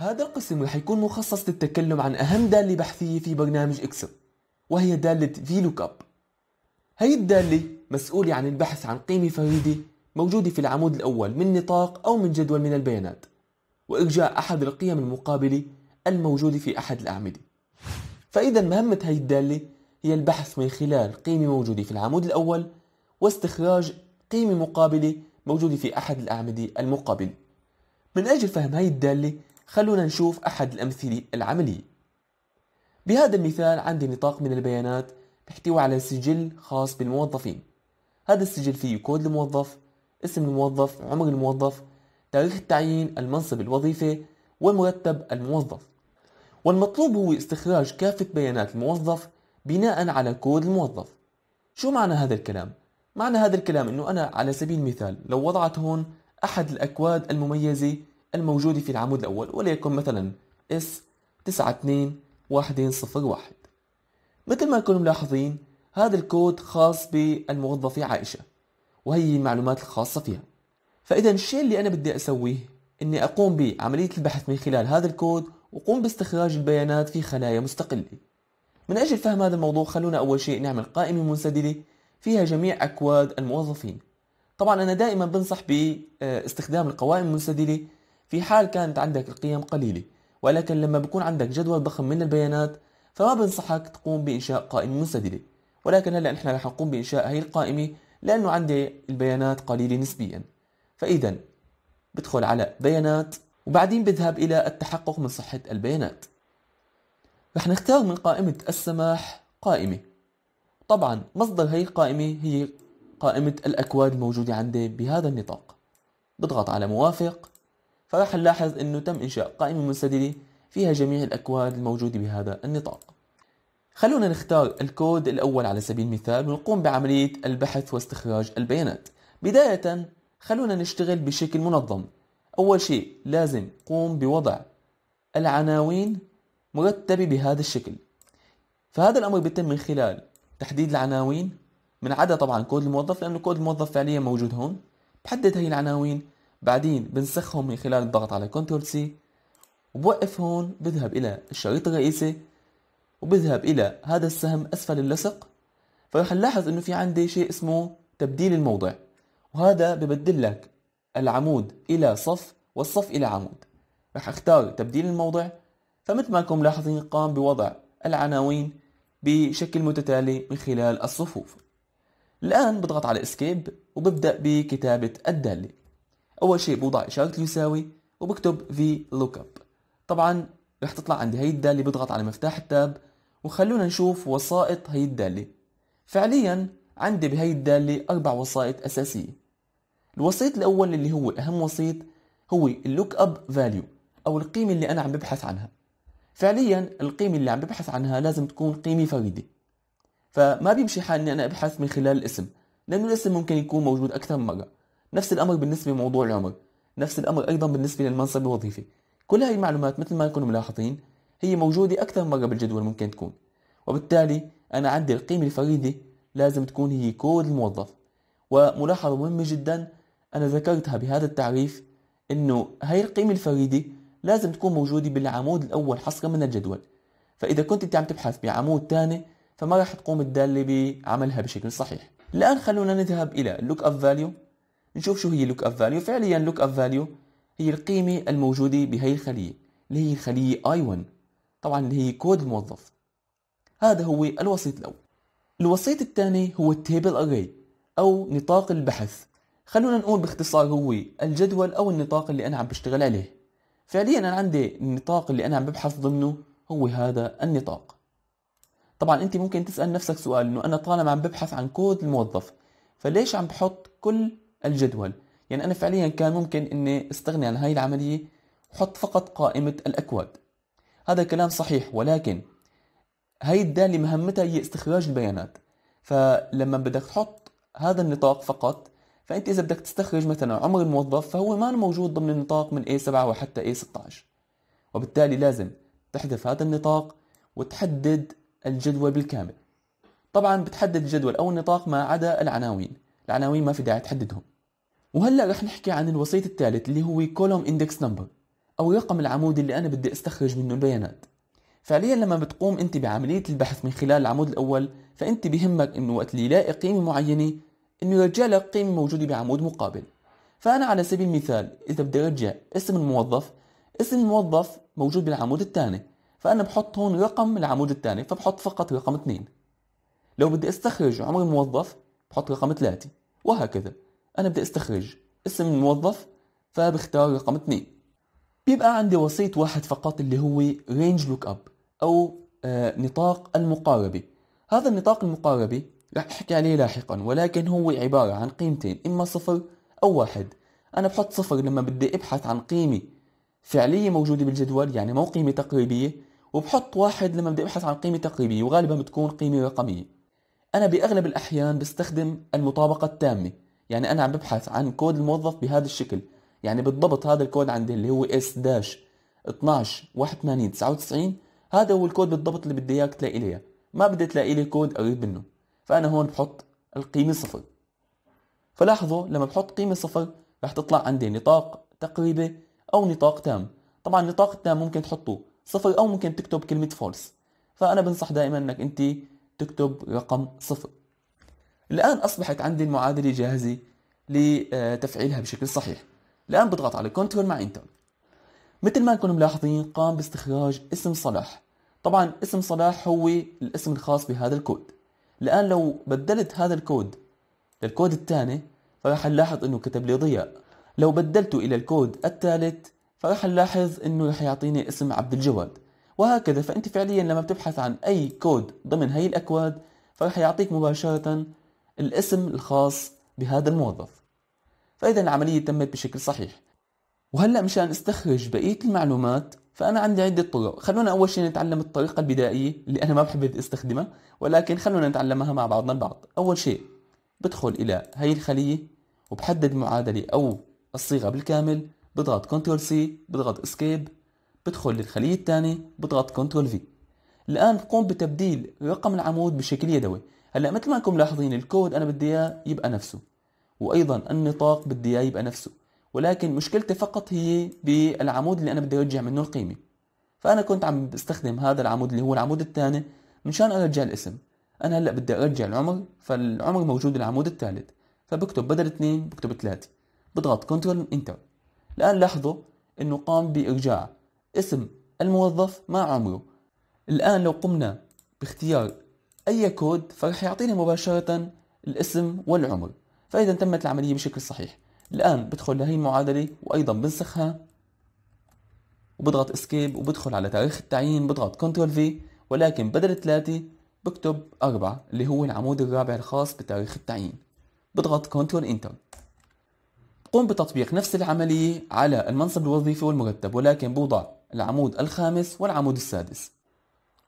هذا القسم رح يكون مخصص للتكلم عن أهم دالة بحثية في برنامج إكسل وهي دالة VLOOKUP هي الدالة مسؤولة عن البحث عن قيمة فريدة موجودة في العمود الأول من نطاق أو من جدول من البيانات وإرجاء أحد القيم المقابلة الموجودة في أحد الأعمدة فإذا مهمة هي الدالة هي البحث من خلال قيمة موجودة في العمود الأول واستخراج قيمة مقابلة موجودة في أحد الأعمدة المقابلة من أجل فهم هي الدالة خلونا نشوف أحد الأمثلة العملية بهذا المثال عندي نطاق من البيانات بيحتوي على سجل خاص بالموظفين هذا السجل فيه كود الموظف اسم الموظف عمر الموظف تاريخ التعيين المنصب الوظيفة ومرتب الموظف والمطلوب هو استخراج كافة بيانات الموظف بناء على كود الموظف شو معنى هذا الكلام؟ معنى هذا الكلام انه انا على سبيل المثال لو وضعت هون احد الاكواد المميزة الموجودة في العمود الأول وليكن مثلا S 921101 مثل ما كنتم ملاحظين هذا الكود خاص بالموظفة عائشة وهي المعلومات الخاصة فيها فإذا الشيء اللي أنا بدي أسويه إني أقوم بعملية البحث من خلال هذا الكود وقوم باستخراج البيانات في خلايا مستقلة من أجل فهم هذا الموضوع خلونا أول شيء نعمل قائمة منسدلة فيها جميع أكواد الموظفين طبعا أنا دائما بنصح باستخدام القوائم المنسدلة في حال كانت عندك القيم قليلة ولكن لما بكون عندك جدول ضخم من البيانات فما بنصحك تقوم بإنشاء قائمة مستدلة ولكن هلأ نحن رح نقوم بإنشاء هي القائمة لأنه عندي البيانات قليلة نسبيا فإذا بدخل على بيانات وبعدين بذهب إلى التحقق من صحة البيانات رح نختار من قائمة السماح قائمة طبعا مصدر هي القائمة هي قائمة الأكواد الموجودة عندي بهذا النطاق بضغط على موافق فراح نلاحظ أنه تم إنشاء قائمة مستدلة فيها جميع الأكواد الموجودة بهذا النطاق خلونا نختار الكود الأول على سبيل المثال ونقوم بعملية البحث واستخراج البيانات بداية خلونا نشتغل بشكل منظم أول شيء لازم قوم بوضع العناوين مرتبة بهذا الشكل فهذا الأمر بيتم من خلال تحديد العناوين من عدا طبعا كود الموظف لأنه كود الموظف فعليا موجود هون بحدد هي العناوين بعدين بنسخهم من خلال الضغط على كنترول سي وبوقف هون بذهب إلى الشريط الرئيسي وبذهب إلى هذا السهم أسفل اللصق فرح نلاحظ إنه في عندي شيء اسمه تبديل الموضع وهذا ببدل لك العمود إلى صف والصف إلى عمود رح اختار تبديل الموضع فمثل ما انكم ملاحظين قام بوضع العناوين بشكل متتالي من خلال الصفوف الآن بضغط على اسكيب وببدأ بكتابة الدالة اول شيء بوضع اشاره اليساوي وبكتب v lookup طبعا رح تطلع عندي هي الداله بضغط على مفتاح التاب وخلونا نشوف وسائط هي الداله فعليا عندي بهي الداله اربع وسائط اساسيه الوسيط الاول اللي هو اهم وسيط هو اللوك اب فاليو او القيمه اللي انا عم ببحث عنها فعليا القيمه اللي عم ببحث عنها لازم تكون قيمه فريده فما بيمشي حال اني انا ابحث من خلال الاسم لانه الاسم ممكن يكون موجود اكثر من مره نفس الامر بالنسبه لموضوع العمر نفس الامر ايضا بالنسبه للمنصب الوظيفي كل هاي المعلومات مثل ما نكون ملاحظين هي موجوده اكثر مره بالجدول ممكن تكون وبالتالي انا عندي القيمه الفريده لازم تكون هي كود الموظف وملاحظه مهمه جدا انا ذكرتها بهذا التعريف انه هاي القيمه الفريده لازم تكون موجوده بالعمود الاول حصرا من الجدول فاذا كنت انت عم تبحث بعمود ثاني فما راح تقوم الداله بعملها بشكل صحيح الان خلونا نذهب الى اللوك اب فاليو نشوف شو هي لوك اب فاليو فعليا لوك اب فاليو هي القيمه الموجوده بهي الخليه اللي هي الخليه اي 1 طبعا اللي هي كود الموظف هذا هو الوسيط الاول الوسيط الثاني هو التيبل اري او نطاق البحث خلونا نقول باختصار هو الجدول او النطاق اللي انا عم بشتغل عليه فعليا انا عندي النطاق اللي انا عم ببحث ضمنه هو هذا النطاق طبعا انت ممكن تسال نفسك سؤال انه انا طالما عم ببحث عن كود الموظف فليش عم بحط كل الجدول يعني أنا فعليا كان ممكن أني استغني عن هاي العملية حط فقط قائمة الأكواد هذا كلام صحيح ولكن هاي الدالة مهمتها هي استخراج البيانات فلما بدك تحط هذا النطاق فقط فأنت إذا بدك تستخرج مثلا عمر الموظف فهو ما موجود ضمن النطاق من A7 وحتى A16 وبالتالي لازم تحذف هذا النطاق وتحدد الجدول بالكامل طبعا بتحدد الجدول أو النطاق ما عدا العناوين العناوين ما في داعي تحددهم وهلا رح نحكي عن الوسيط الثالث اللي هو كولوم اندكس نمبر او رقم العمودي اللي انا بدي استخرج منه البيانات فعليا لما بتقوم انت بعمليه البحث من خلال العمود الاول فانت بهمك انه وقت اللي يلاقي قيمه معينه انه يرجع لك قيمه موجوده بعمود مقابل فانا على سبيل المثال اذا بدي ارجع اسم الموظف اسم الموظف موجود بالعمود الثاني فانا بحط هون رقم العمود الثاني فبحط فقط رقم 2 لو بدي استخرج عمر الموظف بحط رقم 3 وهكذا أنا بدي أستخرج اسم الموظف فبختار رقم 2 بيبقى عندي وسيط واحد فقط اللي هو رينج لوك اب أو آه، نطاق المقاربة هذا النطاق المقاربة رح أحكي عليه لاحقا ولكن هو عبارة عن قيمتين إما صفر أو واحد أنا بحط صفر لما بدي أبحث عن قيمة فعلية موجودة بالجدول يعني مو قيمة تقريبية وبحط واحد لما بدي أبحث عن قيمة تقريبية وغالبا بتكون قيمة رقمية انا باغلب الاحيان بستخدم المطابقه التامه يعني انا عم ببحث عن كود الموظف بهذا الشكل يعني بالضبط هذا الكود عندي اللي هو اس داش 12 81 99 هذا هو الكود بالضبط اللي بدي اياك تلاقي لي ما بدي تلاقي لي كود قريب منه فانا هون بحط القيمه صفر فلاحظوا لما بحط قيمه صفر رح تطلع عندي نطاق تقريبي او نطاق تام طبعا النطاق التام ممكن تحطوه صفر او ممكن تكتب كلمه فولس فانا بنصح دائما انك انت تكتب رقم صفر الآن أصبحت عندي المعادلة جاهزة لتفعيلها بشكل صحيح الآن بضغط على Ctrl مع Enter مثل ما نكون ملاحظين قام باستخراج اسم صلاح طبعا اسم صلاح هو الاسم الخاص بهذا الكود الآن لو بدلت هذا الكود للكود الثاني فراح نلاحظ انه كتب لي ضياء لو بدلته الى الكود الثالث فراح نلاحظ انه راح يعطيني اسم عبد الجواد وهكذا فأنت فعليا لما بتبحث عن أي كود ضمن هي الأكواد فرح يعطيك مباشرة الاسم الخاص بهذا الموظف فإذا العملية تمت بشكل صحيح وهلأ مشان استخرج بقية المعلومات فأنا عندي عدة طرق خلونا أول شيء نتعلم الطريقة البدائية اللي أنا ما بحب استخدمها ولكن خلونا نتعلمها مع بعضنا البعض أول شيء بدخل إلى هي الخلية وبحدد معادلة أو الصيغة بالكامل بضغط Ctrl C بضغط Escape بدخل للخلية الثانية بضغط كنترول في الآن بقوم بتبديل رقم العمود بشكل يدوي هلا مثل ما انكم ملاحظين الكود انا بدي اياه يبقى نفسه وايضا النطاق بدي اياه يبقى نفسه ولكن مشكلتي فقط هي بالعمود اللي انا بدي ارجع منه القيمه فانا كنت عم بستخدم هذا العمود اللي هو العمود الثاني مشان ارجع الاسم انا هلا بدي ارجع العمر فالعمر موجود العمود الثالث فبكتب بدل 2 بكتب 3 بضغط كنترول انتر الان لاحظوا انه قام بارجاع اسم الموظف مع عمره الآن لو قمنا باختيار أي كود فرح يعطيني مباشرة الاسم والعمر فإذا تمت العملية بشكل صحيح الآن بدخل لهي المعادلة وأيضا بنسخها وبضغط اسكيب وبدخل على تاريخ التعيين بضغط كنترول في ولكن بدل ثلاثة بكتب أربعة اللي هو العمود الرابع الخاص بتاريخ التعيين بضغط كنترول انتر بقوم بتطبيق نفس العملية على المنصب الوظيفي والمرتب ولكن بوضع العمود الخامس والعمود السادس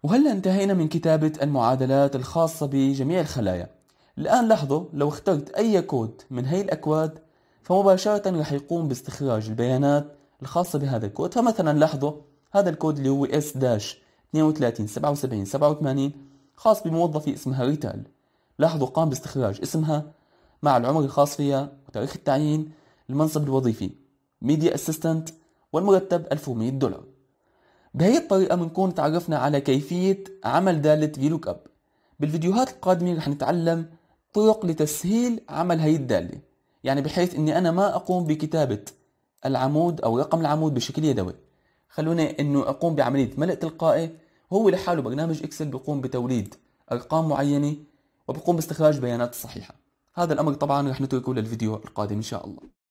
وهلا انتهينا من كتابة المعادلات الخاصة بجميع الخلايا الآن لاحظوا لو اخترت أي كود من هي الأكواد فمباشرة رح يقوم باستخراج البيانات الخاصة بهذا الكود فمثلا لاحظوا هذا الكود اللي هو S داش 32 77 87 خاص بموظفة اسمها ريتال لاحظوا قام باستخراج اسمها مع العمر الخاص فيها وتاريخ التعيين المنصب الوظيفي ميديا اسيستنت والمرتب 1100 دولار بهي الطريقة بنكون تعرفنا على كيفية عمل دالة VLOOKUP بالفيديوهات القادمة رح نتعلم طرق لتسهيل عمل هي الدالة يعني بحيث اني انا ما اقوم بكتابة العمود او رقم العمود بشكل يدوي خلوني انه اقوم بعملية ملء تلقائي وهو لحاله برنامج اكسل بيقوم بتوليد ارقام معينة وبقوم باستخراج بيانات صحيحة هذا الامر طبعا رح نتركه للفيديو القادم ان شاء الله